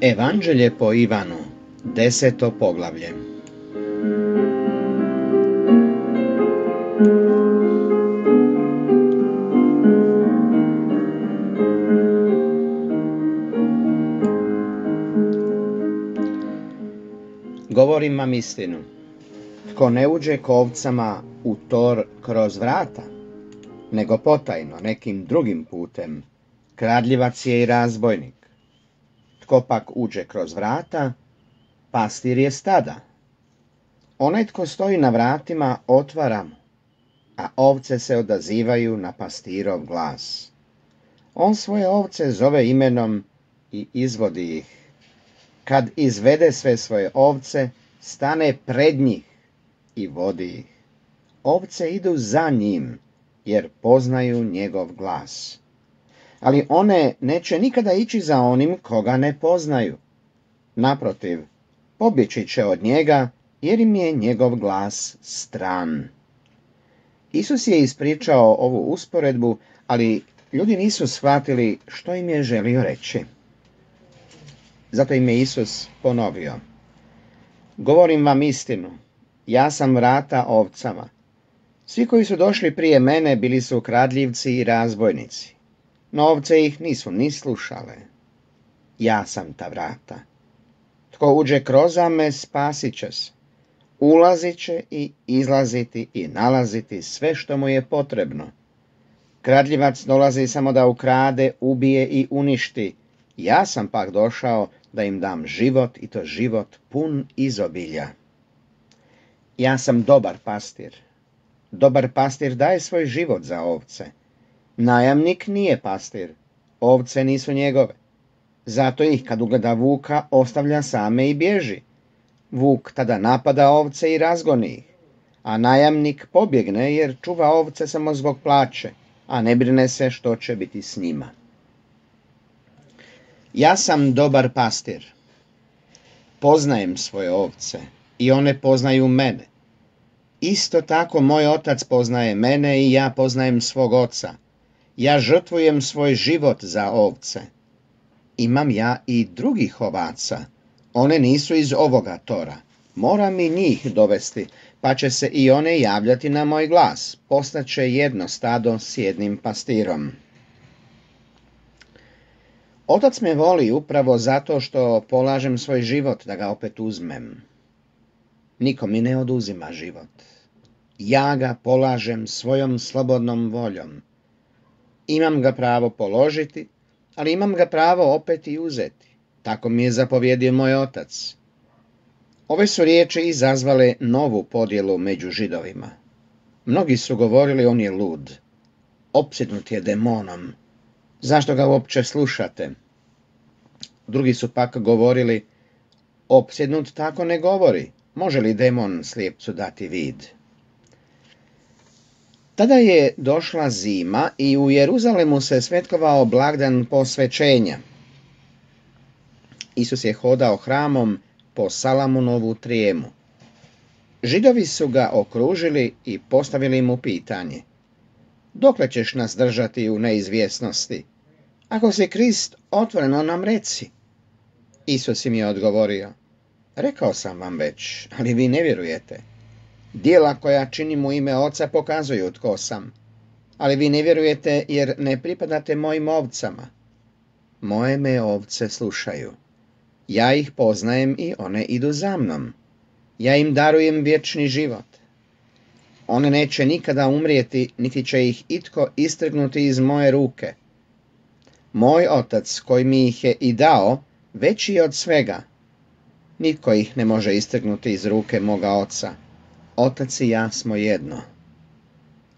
Evanđelje po Ivanu, deseto poglavlje. Govorim vam istinu. Tko ne uđe kovcama u tor kroz vrata, nego potajno nekim drugim putem, kradljivac je i razbojnik tko pak uđe kroz vrata, pastir je stada. Onaj tko stoji na vratima otvara mu, a ovce se odazivaju na pastirov glas. On svoje ovce zove imenom i izvodi ih. Kad izvede sve svoje ovce, stane pred njih i vodi ih. Ovce idu za njim, jer poznaju njegov glas ali one neće nikada ići za onim koga ne poznaju. Naprotiv, pobjeći će od njega jer im je njegov glas stran. Isus je ispričao ovu usporedbu, ali ljudi nisu shvatili što im je želio reći. Zato im je Isus ponovio. Govorim vam istinu, ja sam vrata ovcama. Svi koji su došli prije mene bili su kradljivci i razbojnici no ovce ih nisu ni slušale. Ja sam ta vrata. Tko uđe kroz me spasit će se. Ulazit će i izlaziti i nalaziti sve što mu je potrebno. Kradljivac dolazi samo da ukrade, ubije i uništi. Ja sam pak došao da im dam život i to život pun izobilja. Ja sam dobar pastir. Dobar pastir daje svoj život za ovce. Najamnik nije pastir, ovce nisu njegove. Zato ih kad ugleda Vuka ostavlja same i bježi. Vuk tada napada ovce i razgoni ih, a najamnik pobjegne jer čuva ovce samo zbog plaće, a ne brine se što će biti s njima. Ja sam dobar pastir. Poznajem svoje ovce i one poznaju mene. Isto tako moj otac poznaje mene i ja poznajem svog oca ja žrtvujem svoj život za ovce. Imam ja i drugih ovaca, one nisu iz ovoga tora. Moram i njih dovesti, pa će se i one javljati na moj glas. Postaće jedno stado s jednim pastirom. Otac me voli upravo zato što polažem svoj život da ga opet uzmem. Niko mi ne oduzima život. Ja ga polažem svojom slobodnom voljom. Imam ga pravo položiti, ali imam ga pravo opet i uzeti. Tako mi je zapovjedio moj otac. Ove su riječi izazvale novu podjelu među židovima. Mnogi su govorili on je lud, opsjednut je demonom. Zašto ga uopće slušate? Drugi su pak govorili, opsjednut tako ne govori, može li demon slijepcu dati vid? Tada je došla zima i u Jeruzalemu se svetkovao blagdan posvećenja. Isus je hodao hramom po Salamunovu trijemu. Židovi su ga okružili i postavili mu pitanje. Dokle ćeš nas držati u neizvjesnosti? Ako se Krist, otvoreno nam reci. Isus im je odgovorio. Rekao sam vam već, ali vi ne vjerujete. Dijela koja činim u ime oca pokazuju tko sam. Ali vi ne vjerujete jer ne pripadate mojim ovcama. Moje me ovce slušaju. Ja ih poznajem i one idu za mnom. Ja im darujem vječni život. One neće nikada umrijeti, niti će ih itko istrgnuti iz moje ruke. Moj otac koji mi ih je i dao, veći je od svega. Nitko ih ne može istrgnuti iz ruke moga oca otac i ja smo jedno.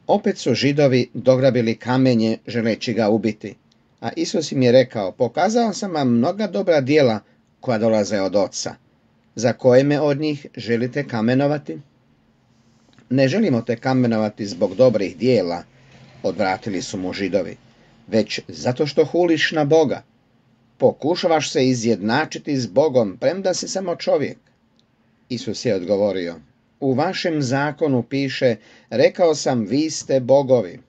Opet su židovi dograbili kamenje želeći ga ubiti, a Isus im je rekao, pokazao sam vam mnoga dobra dijela koja dolaze od oca. Za koje me od njih želite kamenovati? Ne želimo te kamenovati zbog dobrih dijela, odvratili su mu židovi, već zato što huliš na Boga. Pokušavaš se izjednačiti s Bogom, premda si samo čovjek. Isus je odgovorio, u vašem zakonu piše, rekao sam vi ste bogovi.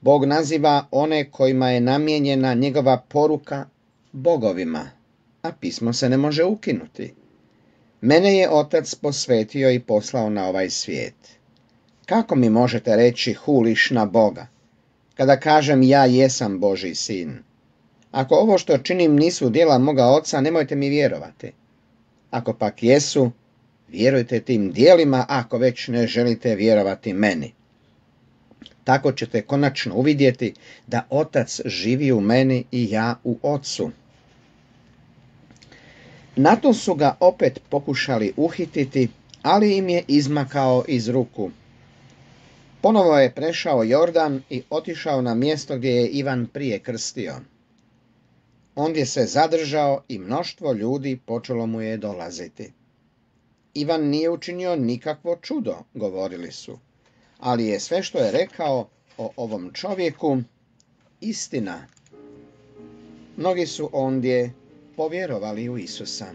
Bog naziva one kojima je namijenjena njegova poruka bogovima, a pismo se ne može ukinuti. Mene je otac posvetio i poslao na ovaj svijet. Kako mi možete reći huliš na Boga, kada kažem ja jesam Boži sin? Ako ovo što činim nisu dijela moga oca, nemojte mi vjerovati. Ako pak jesu, Vjerujte tim dijelima ako već ne želite vjerovati meni. Tako ćete konačno uvidjeti da otac živi u meni i ja u ocu. Na to su ga opet pokušali uhititi, ali im je izmakao iz ruku. Ponovo je prešao Jordan i otišao na mjesto gdje je Ivan prije krstio. Ondje se zadržao i mnoštvo ljudi počelo mu je dolaziti. Ivan nije učinio nikakvo čudo, govorili su, ali je sve što je rekao o ovom čovjeku istina. Mnogi su ondje povjerovali u Isusa.